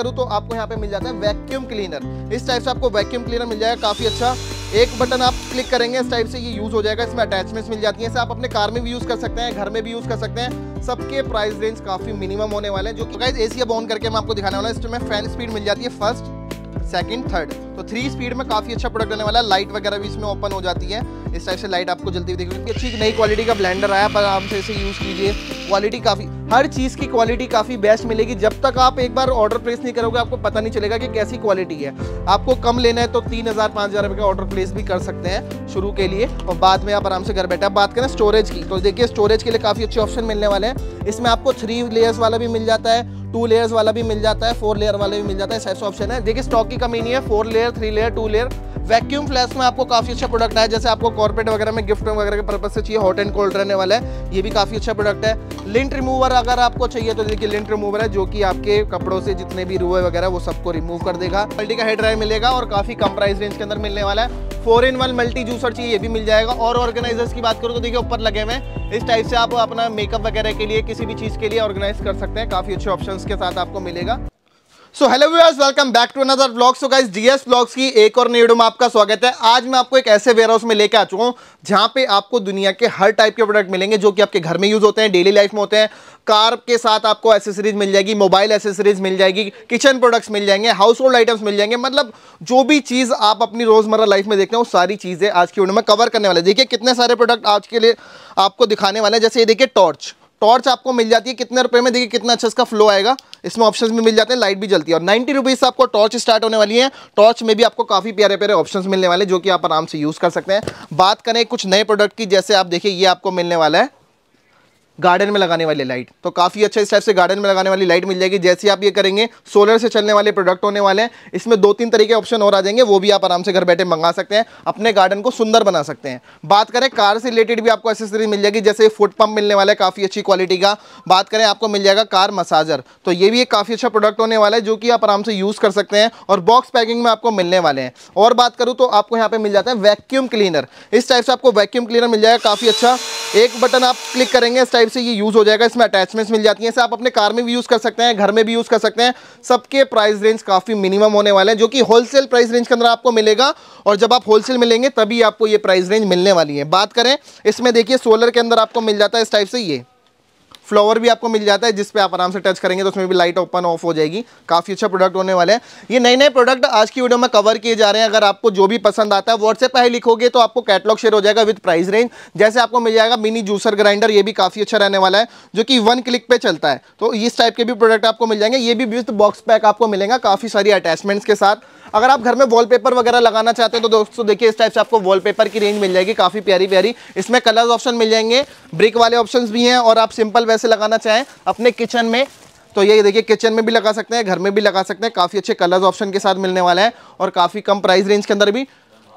करूं तो आपको यहाँ पे मिल जाता है वैक्यूम क्लीनर इस टाइप से आपको वैक्यूम क्लीनर मिल जाएगा काफ़ी अच्छा एक बटन आप क्लिक करेंगे इस टाइप से ये यूज़ हो जाएगा इसमें अटैचमेंट्स मिल जाती हैं इसे आप अपने कार में भी यूज़ कर सकते हैं घर में भी यूज़ कर सकते हैं सबके प्राइस रेंज काफ़ी मिनिमम होने वाले हैं जो कि गाइज ए सी ऑन करके मैं आपको दिखाने वाला हूँ इसमें फैन स्पीड मिल जाती है फर्स्ट सेकंड थर्ड तो थ्री स्पीड में काफ़ी अच्छा प्रोडक्ट रहने वाला है लाइट वगैरह भी इसमें ओपन हो जाती है इस टाइप से लाइट आपको जल्दी भी देखिए अच्छी नई क्वालिटी का ब्लेंडर आया पर आराम से इसे यूज़ कीजिए क्वालिटी काफ़ी हर चीज़ की क्वालिटी काफ़ी बेस्ट मिलेगी जब तक आप एक बार ऑर्डर प्लेस नहीं करोगे आपको पता नहीं चलेगा कि कैसी क्वालिटी है आपको कम लेना है तो तीन हज़ार पाँच हज़ार रुपये का ऑर्डर प्लेस भी कर सकते हैं शुरू के लिए और बाद में आप आराम से घर बैठे आप बात करें स्टोरेज की तो देखिए स्टोरेज के लिए काफ़ी अच्छे ऑप्शन मिलने वाले हैं इसमें आपको थ्री लेयर्स वाला भी मिल जाता है टू लेयर्स वाला भी मिल जाता है फोर लेयर वाला भी मिल जाता है ऐसा ऑप्शन है देखिए स्टॉक की कमी नहीं है four layer three layer two layer vacuum flask में आपको काफ़ी अच्छा प्रोडक्ट है जैसे आपको कॉर्पोरेट वगैरह में गिफ्ट वगैरह के पर्पज से चाहिए हॉट एंड कोल्ड रहने वाला है ये भी काफ़ी अच्छा प्रोडक्ट है लिंट रिमूवर अगर आपको चाहिए तो देखिए लिंट रिमूवर है जो कि आपके कपड़ों से जितने भी रुए वगैरह वो सबको रिमूव कर देगा मल्टी का हेड ड्राई मिलेगा और काफ़ी कम प्राइस रेंज के अंदर मिलने वाला है four in one multi juicer चाहिए ये भी मिल जाएगा और ऑर्गेनाइजर्स की बात करूँ तो देखिए ऊपर लगे हुए इस टाइप से आप अपना मेकअप वगैरह के लिए किसी भी चीज़ के लिए ऑर्गेनाइज कर सकते हैं काफ़ी अच्छे ऑप्शन के साथ आपको मिलेगा so hello viewers welcome back to another blog so guys DS blogs की एक और वीडियो में आपका स्वागत है आज मैं आपको एक ऐसे वेयर हाउस में लेकर आ चुका हूँ जहाँ पे आपको दुनिया के हर टाइप के प्रोडक्ट मिलेंगे जो कि आपके घर में यूज़ होते हैं डेली लाइफ में होते हैं कार के साथ आपको एसेसरीज मिल जाएगी मोबाइल एसेसरीज मिल जाएगी किचन प्रोडक्ट्स मिल जाएंगे हाउस होल्ड आइटम्स मिल जाएंगे मतलब जो भी चीज़ आप अपनी रोज़मर्रा लाइफ में देखते हैं वो सारी चीज़ें आज की वीडियो में कवर करने वाले देखिए कितने सारे प्रोडक्ट आज के लिए आपको दिखाने वाले हैं जैसे ये देखिए टॉर्च टॉर्च आपको मिल जाती है कितने रुपए में देखिए कितना अच्छा इसका फ्लो आएगा इसमें ऑप्शंस भी मिल जाते हैं लाइट भी जलती है और नाइन्टी रुपीज़ आपको टॉर्च स्टार्ट होने वाली है टॉर्च में भी आपको काफ़ी प्यारे प्यारे ऑप्शंस मिलने वाले जो कि आप आराम से यूज़ कर सकते हैं बात करें कुछ नए प्रोडक्ट की जैसे आप देखिए ये आपको मिलने वाला है गार्डन में लगाने वाली लाइट तो काफ़ी अच्छा इस टाइप से गार्डन में लगाने वाली लाइट मिल जाएगी जैसे आप ये करेंगे सोलर से चलने वाले प्रोडक्ट होने वाले हैं इसमें दो तीन तरीके ऑप्शन और आ जाएंगे वो भी आप आराम से घर बैठे मंगा सकते हैं अपने गार्डन को सुंदर बना सकते हैं बात करें कार से रिलेटेड भी आपको एसेसरी मिल जाएगी जैसे फुट पंप मिलने वाला है काफ़ी अच्छी क्वालिटी का बात करें आपको मिल जाएगा कार मसाजर तो ये भी एक काफ़ी अच्छा प्रोडक्ट होने वाला है जो कि आप आराम से यूज़ कर सकते हैं और बॉक्स पैकिंग में आपको मिलने वाले हैं और बात करूँ तो आपको यहाँ पर मिल जाता है वैक्यूम क्लीनर इस टाइप से आपको वैक्यूम क्लीनर मिल जाएगा काफ़ी अच्छा एक बटन आप क्लिक करेंगे इस टाइप टाइप से ये यूज़ हो जाएगा इसमें अटैचमेंट्स मिल जाती हैं इसे आप अपने कार में भी यूज़ कर सकते हैं घर में भी यूज़ कर सकते हैं सबके प्राइस रेंज काफ़ी मिनिमम होने वाले हैं जो कि होलसेल प्राइस रेंज के अंदर आपको मिलेगा और जब आप होलसेल मिलेंगे तभी आपको ये प्राइस रेंज मिलने वाली है बात करें इसमें देखिए सोलर के अंदर आपको मिल जाता है इस टाइप से ये फ्लावर भी आपको मिल जाता है जिस पे आप आराम से टच करेंगे तो उसमें भी लाइट ओपन ऑफ हो जाएगी काफ़ी अच्छा प्रोडक्ट होने वाला है ये नए नए प्रोडक्ट आज की वीडियो में कवर किए जा रहे हैं अगर आपको जो भी पसंद आता है व्हाट्सएप पर लिखोगे तो आपको कैटलॉग शेयर हो जाएगा विद प्राइस रेंज जैसे आपको मिल जाएगा मिनी जूसर ग्राइंडर ये भी काफ़ी अच्छा रहने वाला है जो कि वन क्लिक पे चलता है तो इस टाइप के भी प्रोडक्ट आपको मिल जाएंगे ये भी विथ बॉक्स पैक आपको मिलेगा काफ़ी सारी अटैचमेंट्स के साथ अगर आप घर में वॉलपेपर वगैरह लगाना चाहते हैं तो दोस्तों देखिए इस टाइप से आपको वॉलपेपर की रेंज मिल जाएगी काफ़ी प्यारी प्यारी इसमें कलर्स ऑप्शन मिल जाएंगे ब्रिक वाले ऑप्शन भी हैं और आप सिंपल वैसे लगाना चाहें अपने किचन में तो ये देखिए किचन में भी लगा सकते हैं घर में भी लगा सकते हैं काफ़ी अच्छे कलर्स ऑप्शन के साथ मिलने वाला है और काफ़ी कम प्राइस रेंज के अंदर भी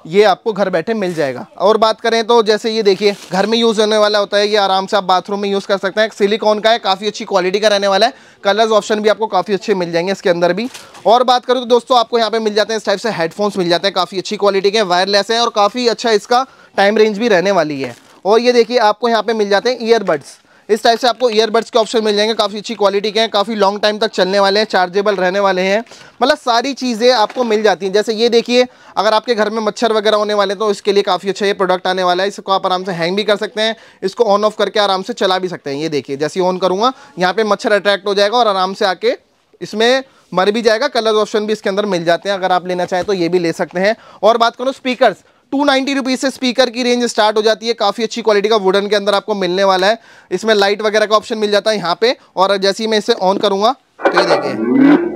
ये आपको घर बैठे मिल जाएगा और बात करें तो जैसे ये देखिए घर में यूज़ होने वाला होता है ये आराम से आप बाथरूम में यूज़ कर सकते हैं सिलिकॉन का है काफ़ी अच्छी क्वालिटी का रहने वाला है कलर्स ऑप्शन भी आपको काफ़ी अच्छे मिल जाएंगे इसके अंदर भी और बात करूँ तो दोस्तों आपको यहाँ पर मिल जाते हैं इस टाइप से हेडफोन्स मिल जाते हैं काफ़ी अच्छी क्वालिटी के वायरलेस है और काफ़ी अच्छा इसका टाइम रेंज भी रहने वाली है और ये देखिए आपको यहाँ पर मिल जाते हैं ईयरबड्स इस टाइप से आपको ईयरबड्स के ऑप्शन मिल जाएंगे काफ़ी अच्छी क्वालिटी के हैं काफ़ी लॉन्ग टाइम तक चलने वाले हैं चार्जेबल रहने वाले हैं मतलब सारी चीज़ें आपको मिल जाती हैं जैसे ये देखिए अगर आपके घर में मच्छर वगैरह होने वाले हैं तो इसके लिए काफ़ी अच्छा ये प्रोडक्ट आने वाला है इसको आप आराम से हैंग भी कर सकते हैं इसको ऑन ऑफ करके आराम से चला भी सकते हैं ये देखिए जैसे ऑन करूँगा यहाँ पर मच्छर अट्रैक्ट हो जाएगा और आराम से आके इसमें मर भी जाएगा कलर ऑप्शन भी इसके अंदर मिल जाते हैं अगर आप लेना चाहें तो ये भी ले सकते हैं और बात करूँ स्पीकर्स टू नाइन्टी से स्पीकर की रेंज स्टार्ट हो जाती है काफ़ी अच्छी क्वालिटी का वुडन के अंदर आपको मिलने वाला है इसमें लाइट वगैरह का ऑप्शन मिल जाता है यहाँ पे और जैसे ही मैं इसे ऑन करूँगा तो ये देखें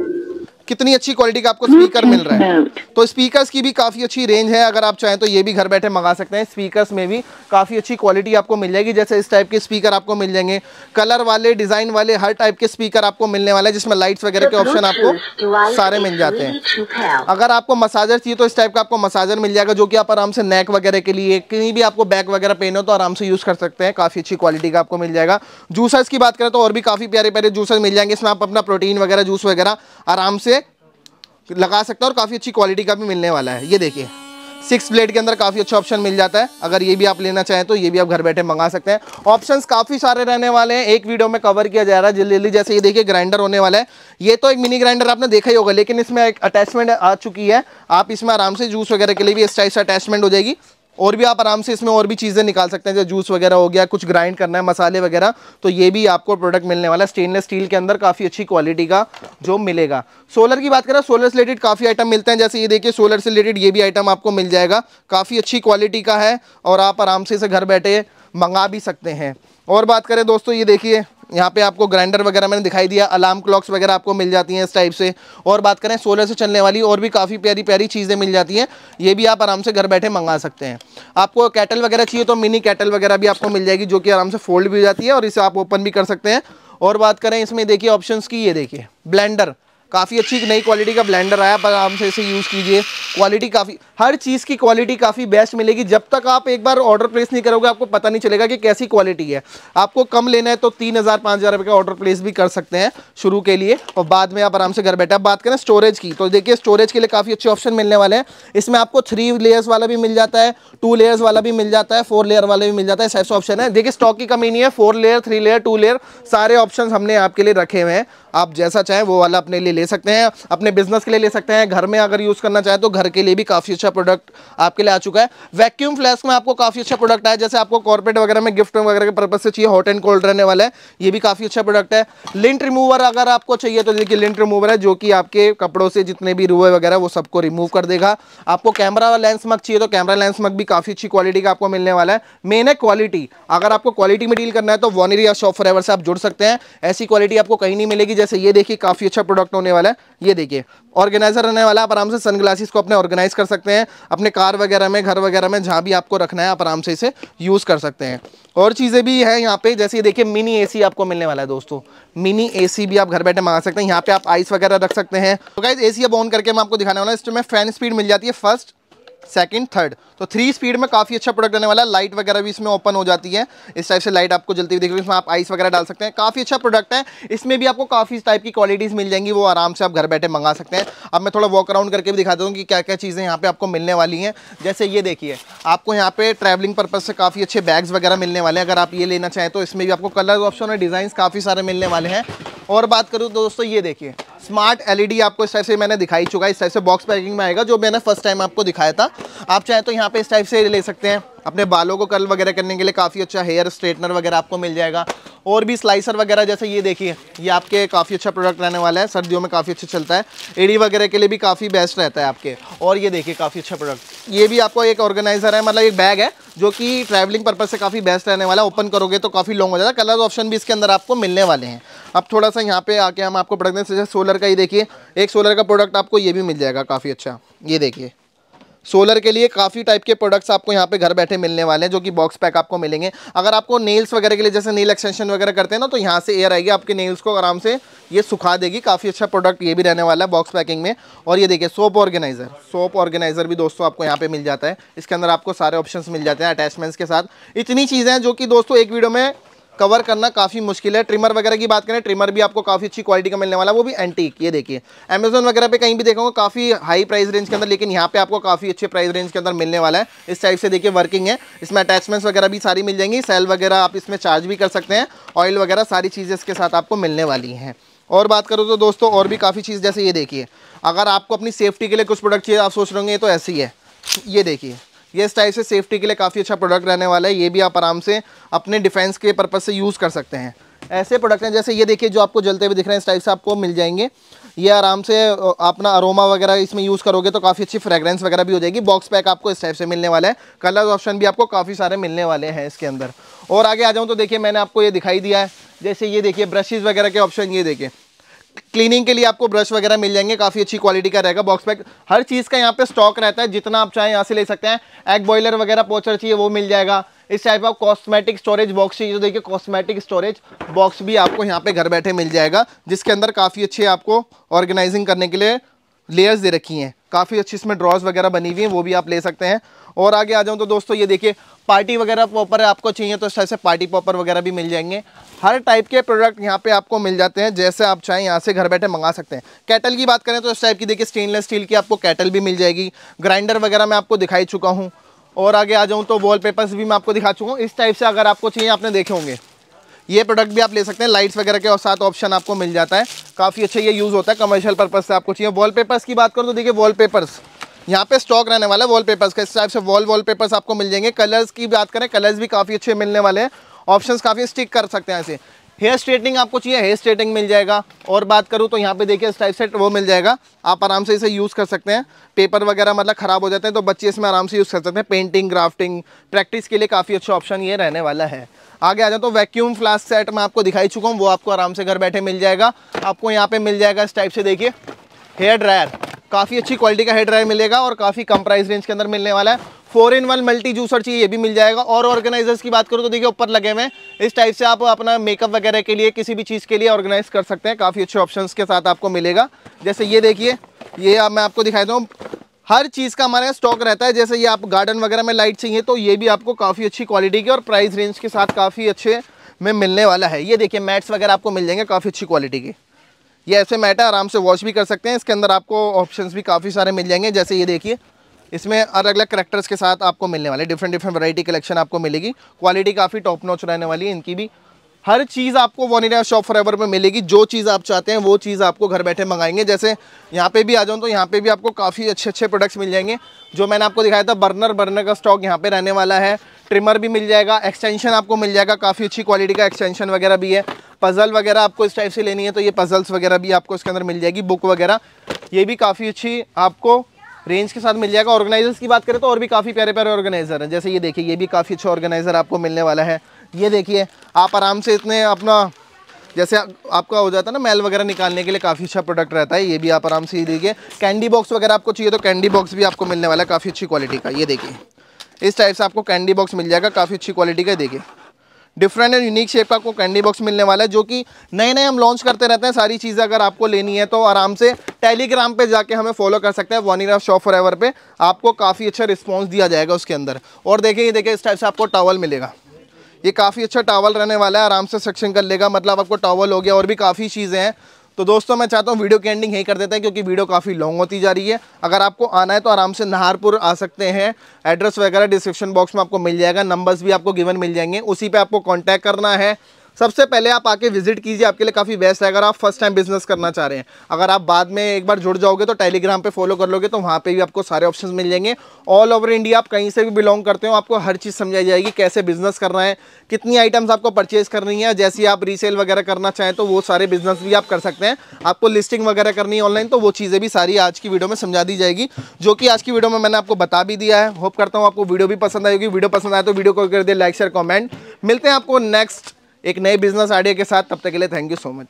कितनी अच्छी क्वालिटी का आपको स्पीकर मिल रहा है हम्म, हम्म। तो स्पीकर्स की भी काफ़ी अच्छी रेंज है अगर आप चाहें तो ये भी घर बैठे मंगा सकते हैं स्पीकर्स में भी काफ़ी अच्छी क्वालिटी आपको मिल जाएगी जैसे इस टाइप के स्पीकर आपको मिल जाएंगे कलर वाले डिज़ाइन वाले हर टाइप के स्पीकर आपको मिलने वाले हैं जिसमें लाइट्स वगैरह के ऑप्शन आपको सारे मिल जाते हैं अगर आपको मसाजर चाहिए तो इस टाइप का आपको मसाजर मिल जाएगा जो कि आप आराम से नेक वगैरह के लिए कहीं भी आपको बैक वगैरह पेन हो तो आराम से यूज़ कर सकते हैं काफ़ी अच्छी क्वालिटी का आपको मिल जाएगा जूसर्स की बात करें तो और भी काफ़ी प्यारे प्यारे जूसर मिल जाएंगे इसमें आप अपना प्रोटीन वगैरह जूस वगैरह आराम से लगा सकता है और काफ़ी अच्छी क्वालिटी का भी मिलने वाला है ये देखिए सिक्स ब्लेड के अंदर काफ़ी अच्छा ऑप्शन मिल जाता है अगर ये भी आप लेना चाहें तो ये भी आप घर बैठे मंगा सकते हैं ऑप्शंस काफ़ी सारे रहने वाले हैं एक वीडियो में कवर किया जा रहा है जल्दी जल्दी जैसे ये देखिए ग्राइंडर होने वाला है ये तो एक मिनी ग्राइंडर आपने देखा ही होगा लेकिन इसमें एक अटैचमेंट आ चुकी है आप इसमें आराम से जूस वगैरह के लिए भी इस टाइप से अटैचमेंट हो जाएगी और भी आप आराम से इसमें और भी चीज़ें निकाल सकते हैं जैसे जूस वगैरह हो गया कुछ ग्राइंड करना है मसाले वगैरह तो ये भी आपको प्रोडक्ट मिलने वाला है स्टेनलेस स्टील के अंदर काफ़ी अच्छी क्वालिटी का जो मिलेगा सोलर की बात करें सोलर से रिलेटेड काफ़ी आइटम मिलते हैं जैसे ये देखिए सोलर से रिलेटेड ये भी आइटम आपको मिल जाएगा काफ़ी अच्छी क्वालिटी का है और आप आराम से इसे घर बैठे मंगा भी सकते हैं और बात करें दोस्तों ये देखिए यहाँ पे आपको ग्राइंडर वगैरह मैंने दिखाई दिया अलार्म क्लॉक्स वगैरह आपको मिल जाती हैं इस टाइप से और बात करें सोलर से चलने वाली और भी काफ़ी प्यारी प्यारी चीज़ें मिल जाती हैं ये भी आप आराम से घर बैठे मंगा सकते हैं आपको कैटल वगैरह चाहिए तो मिनी कैटल वगैरह भी आपको मिल जाएगी जो कि आराम से फोल्ड भी हो जाती है और इसे आप ओपन भी कर सकते हैं और बात करें इसमें देखिए ऑप्शन की ये देखिए ब्लेंडर काफ़ी अच्छी नई क्वालिटी का ब्लेंडर आया पर आराम से इसे यूज़ कीजिए क्वालिटी काफ़ी हर चीज़ की क्वालिटी काफ़ी बेस्ट मिलेगी जब तक आप एक बार ऑर्डर प्लेस नहीं करोगे आपको पता नहीं चलेगा कि कैसी क्वालिटी है आपको कम लेना है तो तीन हज़ार पाँच हज़ार रुपये का ऑर्डर प्लेस भी कर सकते हैं शुरू के लिए और बाद में आप आराम से घर बैठे आप बात करें स्टोरेज की तो देखिए स्टोरेज के लिए काफ़ी अच्छे ऑप्शन मिलने वाले हैं इसमें आपको थ्री लेयर्स वाला भी मिल जाता है टू लेयर्स वाला भी मिल जाता है फोर लेयर वाला भी मिल जाता है ऐसा ऑप्शन है देखिए स्टॉक की कमी नहीं है four layer three layer two layer सारे ऑप्शन हमने आपके लिए रखे हुए हैं आप जैसा चाहें वो वाला अपने लिए ले ले सकते हैं अपने बिजनेस के लिए ले सकते हैं घर में अगर यूज़ करना चाहे तो घर के लिए भी काफ़ी अच्छा प्रोडक्ट आपके लिए आ चुका है वैक्यूम फ्लैस्क में आपको काफ़ी अच्छा प्रोडक्ट है जैसे आपको कॉर्पोरेट वगैरह में गिफ्ट वगैरह के पर्पज से चाहिए हॉट एंड कोल्ड रहने वाला है ये भी काफ़ी अच्छा प्रोडक्ट है लिंट रिमूवर अगर आपको चाहिए तो देखिए लिंट रिमूवर है जो कि आपके कपड़ों से जितने भी रूए वगैरह वो सबको रिमूव कर देगा आपको कैमरा लेंस मग चाहिए तो कैमरा लेंस मग भी काफ़ी अच्छी क्वालिटी का आपको मिलने वाला है मेन है क्वालिटी अगर आपको क्वालिटी में डील करना है तो वॉनरिया या शॉप फॉर से आप जुड़ सकते हैं ऐसी क्वालिटी आपको कहीं नहीं मिलेगी जैसे ये देखिए काफ़ी अच्छा प्रोडक्ट होने वाला है ये देखिए ऑर्गेनाइजर रहने वाला आप आराम से सन ग्लासेस को अपने ऑर्गेनाइज कर सकते हैं अपने कार वगैरह में घर वगैरह में जहाँ भी आपको रखना है आप आराम से इसे यूज़ कर सकते हैं और चीज़ें भी हैं यहाँ पे जैसे देखिए मिनी एसी आपको मिलने वाला है दोस्तों मिनी एसी भी आप घर बैठे मंगा सकते हैं यहाँ पे आप आइस वगैरह रख सकते हैं तो गाइज एसी अब ऑन करके मैं आपको दिखाने वाला हूँ इसमें फैन स्पीड मिल जाती है फर्स्ट सेकंड थर्ड तो थ्री स्पीड में काफ़ी अच्छा प्रोडक्ट रहने वाला है लाइट वगैरह भी इसमें ओपन हो जाती है इस टाइप से लाइट आपको जलती हुई दिख रही है इसमें आप आइस वगैरह डाल सकते हैं काफ़ी अच्छा प्रोडक्ट है इसमें भी आपको काफ़ी टाइप की क्वालिटीज़ मिल जाएंगी वो आराम से आप घर बैठे मंगा सकते हैं अब मैं थोड़ा वॉक अराउंड करके भी दिखा दूँ कि क्या क्या चीज़ें यहाँ पर आपको मिलने वाली हैं जैसे ये देखिए आपको यहाँ पे ट्रैवलिंग पर्पज़ से काफ़ी अच्छे बैग्स वगैरह मिलने वाले हैं अगर आप ये लेना चाहें तो इसमें भी आपको कलर ऑप्शन और डिज़ाइन काफ़ी सारे मिलने वाले हैं और बात करूँ तो दोस्तों ये देखिए स्मार्ट एलईडी आपको इस टाइप से मैंने दिखाई चुका है इस टाइप से बॉक्स पैकिंग में आएगा जो मैंने फर्स्ट टाइम आपको दिखाया था आप चाहे तो यहाँ पे इस टाइप से ले सकते हैं अपने बालों को कर्ल वगैरह करने के लिए काफ़ी अच्छा हेयर स्ट्रेटनर वगैरह आपको मिल जाएगा और भी स्लाइसर वगैरह जैसे ये देखिए ये आपके काफ़ी अच्छा प्रोडक्ट रहने वाला है सर्दियों में काफ़ी अच्छा चलता है एडी वगैरह के लिए भी काफ़ी बेस्ट रहता है आपके और ये देखिए काफ़ी अच्छा प्रोडक्ट ये भी आपको एक ऑर्गेनाइजर है मतलब एक बैग है जो कि ट्रैवलिंग पर्पज़ से काफ़ी बेस्ट रहने वाला है ओपन करोगे तो काफ़ी लॉन्ग हो जाता है कलर ऑप्शन भी इसके अंदर आपको मिलने वाले हैं अब थोड़ा सा यहाँ पे आके हम आपको प्रोडक्ट सोलर का ही देखिए एक सोलर का प्रोडक्ट आपको ये भी मिल जाएगा काफ़ी अच्छा ये देखिए सोलर के लिए काफ़ी टाइप के प्रोडक्ट्स आपको यहाँ पे घर बैठे मिलने वाले हैं जो कि बॉक्स पैक आपको मिलेंगे अगर आपको नेल्स वगैरह के लिए जैसे नेल एक्सटेंशन वगैरह करते हैं ना तो यहाँ से एयर आएगी आपके नेल्स को आराम से ये सुखा देगी काफ़ी अच्छा प्रोडक्ट ये भी रहने वाला है बॉक्स पैकिंग में और ये देखिए सोप ऑर्गेनाइज़र सोप ऑर्गेनाइज़र भी दोस्तों आपको यहाँ पर मिल जाता है इसके अंदर आपको सारे ऑप्शन मिल जाते हैं अटैचमेंट्स के साथ इतनी चीज़ें हैं जो कि दोस्तों एक वीडियो में कवर करना काफ़ी मुश्किल है ट्रिमर वगैरह की बात करें ट्रिमर भी आपको काफ़ी अच्छी क्वालिटी का मिलने वाला है वो भी एंटीक ये देखिए अमेजोन वगैरह पे कहीं भी देखोगे काफ़ी हाई प्राइस रेंज के अंदर लेकिन यहाँ पे आपको काफ़ी अच्छे प्राइस रेंज के अंदर मिलने वाला है इस टाइप से देखिए वर्किंग है इसमें अटैचमेंट्स वगैरह भी सारी मिल जाएंगी सेल वगैरह आप इसमें चार्ज भी कर सकते हैं ऑयल वगैरह सारी चीज़ें इसके साथ आपको मिलने वाली हैं और बात करो तो दोस्तों और भी काफ़ी चीज़ जैसे ये देखिए अगर आपको अपनी सेफ्टी के लिए कुछ प्रोडक्ट चाहिए आप सोच रहे होंगे तो ऐसी है ये देखिए ये इस टाइप से सेफ्टी के लिए काफ़ी अच्छा प्रोडक्ट रहने वाला है ये भी आप आराम से अपने डिफेंस के पर्पज़ से यूज़ कर सकते हैं ऐसे प्रोडक्ट हैं जैसे ये देखिए जो आपको जलते हुए दिख रहे हैं इस टाइप से आपको मिल जाएंगे ये आराम से अपना अरोमा वगैरह इसमें यूज़ करोगे तो काफ़ी अच्छी फ्रेग्रेंस वगैरह भी हो जाएगी बॉक्स पैक आपको इस टाइप से मिलने वाला है कलर ऑप्शन भी आपको काफ़ी सारे मिलने वाले हैं इसके अंदर और आगे आ जाऊँ तो देखिए मैंने आपको ये दिखाई दिया है जैसे ये देखिए ब्रशेज़ वगैरह के ऑप्शन ये देखें क्लीनिंग के लिए आपको ब्रश वगैरह मिल जाएंगे काफ़ी अच्छी क्वालिटी का रहेगा बॉक्स पैक हर चीज़ का यहाँ पे स्टॉक रहता है जितना आप चाहें यहाँ से ले सकते हैं एग बॉयलर वगैरह पोचर चाहिए वो मिल जाएगा इस टाइप का कॉस्मेटिक स्टोरेज बॉक्स चाहिए जो तो देखिए कॉस्मेटिक स्टोरेज बॉक्स भी आपको यहाँ पे घर बैठे मिल जाएगा जिसके अंदर काफ़ी अच्छे आपको ऑर्गेनाइजिंग करने के लिए लेयर्स दे रखी हैं काफ़ी अच्छी इसमें ड्रॉज वगैरह बनी हुई हैं वो भी आप ले सकते हैं और आगे आ जाऊँ तो दोस्तों ये देखिए पार्टी वगैरह पॉपर आपको चाहिए तो ऐसे पार्टी पॉपर वगैरह भी मिल जाएंगे हर टाइप के प्रोडक्ट यहाँ पे आपको मिल जाते हैं जैसे आप चाहें यहाँ से घर बैठे मंगा सकते हैं कैटल की बात करें तो इस टाइप की देखिए स्टेनलेस स्टील की आपको कैटल भी मिल जाएगी ग्राइंडर वगैरह मैं आपको दिखाई चुका हूँ और आगे आ जाऊँ तो वॉल भी मैं आपको दिखा चुका हूँ इस टाइप से अगर आपको चाहिए आपने देखे होंगे ये प्रोडक्ट भी आप ले सकते हैं लाइट्स वगैरह के और साथ ऑप्शन आपको मिल जाता है काफ़ी अच्छा ये यूज़ होता है कमर्शियल पर्पज़ से आपको चाहिए वॉलपेपर्स की बात करो तो देखिए वॉलपेपर्स यहाँ पे स्टॉक रहने वाला है वॉलपेपर्स का इस टाइप से वॉल वॉलपेपर्स आपको मिल जाएंगे कलर्स की बात करें कलर्स भी काफ़ी अच्छे मिलने वाले हैं ऑप्शंस काफ़ी स्टिक कर सकते हैं ऐसे हेयर स्ट्रेटनिंग आपको चाहिए हेयर स्ट्रेटनिंग मिल जाएगा और बात करूँ तो यहाँ पे देखिए इस टाइप से वो मिल जाएगा आप आराम से इसे यूज़ कर सकते हैं पेपर वगैरह मतलब ख़राब हो जाते हैं तो बच्चे इसमें आराम से यूज़ कर सकते हैं पेंटिंग ग्राफ्टिंग प्रैक्टिस के लिए काफ़ी अच्छा ऑप्शन ये रहने वाला है आगे आ जाए तो वैक्यूम फ्लास्क सेट मैं आपको दिखाई चुका हूँ वो आपको आराम से घर बैठे मिल जाएगा आपको यहाँ पर मिल जाएगा इस टाइप से देखिए हेयर ड्रायर काफ़ी अच्छी क्वालिटी का हेयर ड्रायर मिलेगा और काफ़ी कम प्राइस रेंज के अंदर मिलने वाला है four in one multi juicer चाहिए ये भी मिल जाएगा और ऑर्गेनाइजर्स की बात करूँ तो देखिए ऊपर लगे हुए इस टाइप से आप अपना मेकअप वगैरह के लिए किसी भी चीज़ के लिए ऑर्गेनाइज कर सकते हैं काफ़ी अच्छे ऑप्शन के साथ आपको मिलेगा जैसे ये देखिए ये मैं आपको दिखाई दूँ हर चीज़ का हमारे यहाँ स्टॉक रहता है जैसे ये आप गार्डन वगैरह में लाइट चाहिए तो ये भी आपको काफ़ी अच्छी क्वालिटी की और प्राइस रेंज के साथ काफ़ी अच्छे में मिलने वाला है ये देखिए मैट्स वगैरह आपको मिल जाएंगे काफ़ी अच्छी क्वालिटी की ये ऐसे मैट है आराम से वॉश भी कर सकते हैं इसके अंदर आपको ऑप्शंस भी काफ़ी सारे मिल जाएंगे जैसे ये देखिए इसमें अलग अलग करेक्टर्स के साथ आपको मिलने वाले डिफरेंट डिफरेंट वैरायटी कलेक्शन आपको मिलेगी क्वालिटी काफ़ी टॉप नॉच रहने वाली है इनकी भी हर चीज़ आपको वन इंडिया शॉप फॉर में मिलेगी जो चीज़ आप चाहते हैं वो चीज़ आपको घर बैठे मंगाएंगे जैसे यहाँ पे भी आ जाऊँ तो यहाँ पे भी आपको काफ़ी अच्छे अच्छे प्रोडक्ट्स मिल जाएंगे जो मैंने आपको दिखाया था बर्नर बर्नर का स्टॉक यहाँ पे रहने वाला है ट्रिमर भी मिल जाएगा एक्सटेंशन आपको मिल जाएगा काफ़ी अच्छी क्वालिटी का एक्सटेंशन वगैरह भी है पज़ल वगैरह आपको इस टाइप से लेनी है तो ये पज़ल्स वगैरह भी आपको इसके अंदर मिल जाएगी बुक वगैरह ये भी काफ़ी अच्छी आपको रेंज के साथ मिल जाएगा ऑर्गेनाइजर्स की बात करें तो और भी काफ़ी प्यारे प्यारे ऑर्गेनाइज़र हैं जैसे ये देखिए ये भी काफ़ी अच्छा ऑर्गेनाइज़र आपको मिलने वाला है ये देखिए आप आराम से इतने अपना जैसे आ, आपका हो जाता है ना मैल वगैरह निकालने के लिए काफ़ी अच्छा प्रोडक्ट रहता है ये भी आप आराम से ही देखिए कैंडी बॉक्स वगैरह आपको चाहिए तो कैंडी बॉक्स भी आपको मिलने वाला है काफ़ी अच्छी क्वालिटी का ये देखिए इस टाइप से आपको कैंडी बॉक्स मिल जाएगा काफ़ी अच्छी क्वालिटी का देखिए डिफरेंट एंड यूनिक शेप का आपको कैंडी बॉक्स मिलने वाला है जो कि नए नए हम लॉन्च करते रहते हैं सारी चीज़ें अगर आपको लेनी है तो आराम से टेलीग्राम पे जाके हमें फॉलो कर सकते हैं वनीरा शॉप फॉर एवर पर आपको काफ़ी अच्छा रिस्पॉन्स दिया जाएगा उसके अंदर और देखिए ये देखिए इस टाइप से आपको टावल मिलेगा ये काफ़ी अच्छा टावल रहने वाला है आराम से सेक्शन कर लेगा मतलब आपको टावल हो गया और भी काफ़ी चीज़ें हैं तो दोस्तों मैं चाहता हूँ वीडियो की एंडिंग यही कर देते हैं क्योंकि वीडियो काफ़ी लॉन्ग होती जा रही है अगर आपको आना है तो आराम से नाहरपुर आ सकते हैं एड्रेस वगैरह डिस्क्रिप्शन बॉक्स में आपको मिल जाएगा नंबर्स भी आपको गिवन मिल जाएंगे उसी पर आपको कॉन्टैक्ट करना है सबसे पहले आप आके विजिट कीजिए आपके लिए काफ़ी बेस्ट है अगर आप फर्स्ट टाइम बिजनेस करना चाह रहे हैं अगर आप बाद में एक बार जुड़ जाओगे तो टेलीग्राम पे फॉलो कर लोगे तो वहाँ पे भी आपको सारे ऑप्शन मिल जाएंगे ऑल ओवर इंडिया आप कहीं से भी बिलोंग करते हो आपको हर चीज़ समझाई जाएगी कैसे बिजनेस करना है कितनी आइटम्स आपको परचेज करनी है जैसी आप रीसेल वगैरह करना चाहें तो वो सारे बिजनेस भी आप कर सकते हैं आपको लिस्टिंग वगैरह करनी है ऑनलाइन तो वो चीज़ें भी सारी आज की वीडियो में समझा दी जाएगी जो कि आज की वीडियो में मैंने आपको बता भी दिया है होप करता हूँ आपको वीडियो भी पसंद आएगी वीडियो पसंद आए तो वीडियो को कर दे लाइक शेयर कॉमेंट मिलते हैं आपको नेक्स्ट एक नए बिजनेस आइडिया के साथ तब तक के लिए थैंक यू सो मच